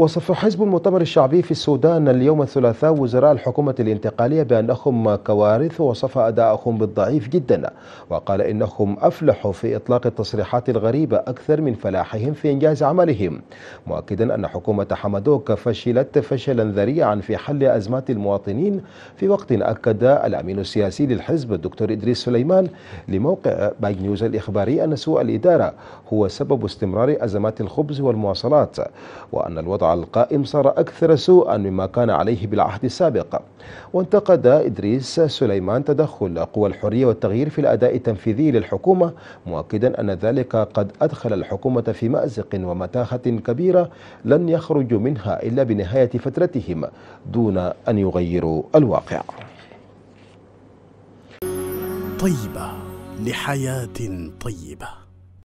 وصف حزب المؤتمر الشعبي في السودان اليوم الثلاثاء وزراء الحكومة الانتقالية بأنهم كوارث وصف أداءهم بالضعيف جدا وقال إنهم أفلحوا في إطلاق التصريحات الغريبة أكثر من فلاحهم في إنجاز عملهم مؤكدا أن حكومة حمدوك فشلت فشلا ذريعا في حل أزمات المواطنين في وقت أكد الأمين السياسي للحزب الدكتور إدريس سليمان لموقع باي نيوز الإخباري أن سوء الإدارة هو سبب استمرار أزمات الخبز والمواصلات وأن الوضع القائم صار أكثر سوءا مما كان عليه بالعهد السابق وانتقد إدريس سليمان تدخل قوى الحرية والتغيير في الأداء التنفيذي للحكومة مؤكدا أن ذلك قد أدخل الحكومة في مأزق ومتاهة كبيرة لن يخرج منها إلا بنهاية فترتهم دون أن يغيروا الواقع طيبة لحياة طيبة